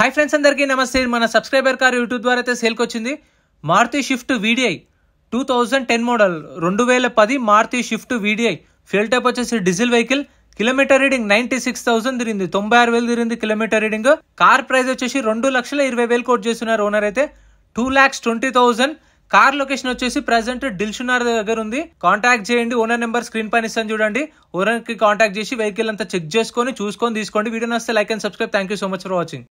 hi friends అందరికీ నమస్తే మన సబ్స్క్రైబర్ కార్ యూట్యూబ్ ద్వారా అయితే సేల్కి వచ్చింది Maruti Swift VDI two thousand ten model రెండు వేల పది Maruti Swift VDI fuel type వచ్చేసి diesel vehicle kilometre reading ninety six thousand తిరిగింది తొంభై ఆరు వేలు తిరిగింది కిలోమీటర్ రీడింగ్ కార్ ప్రైస్ వచ్చేసి రెండు లక్షల ఇరవై వేలు కోట్ చేస్తున్నారు ఓనర్ అయితే two lakhs twenty thousand car location వచ్చేసి ప్రెసెంట్ డిల్షునార్ దగ్గర ఉంది కాంటాక్ట్ చేయండి ఓనర్ నెంబర్ స్క్రీన్ పైన ఇస్తాను చూడండి కి కాంటాక్ట్ చేసి వెహికల్ అంతా చెక్ చేసుకొని చూసుకొని తీసుకోండి వీడియో నస్తే like and subscribe thank you so much for watching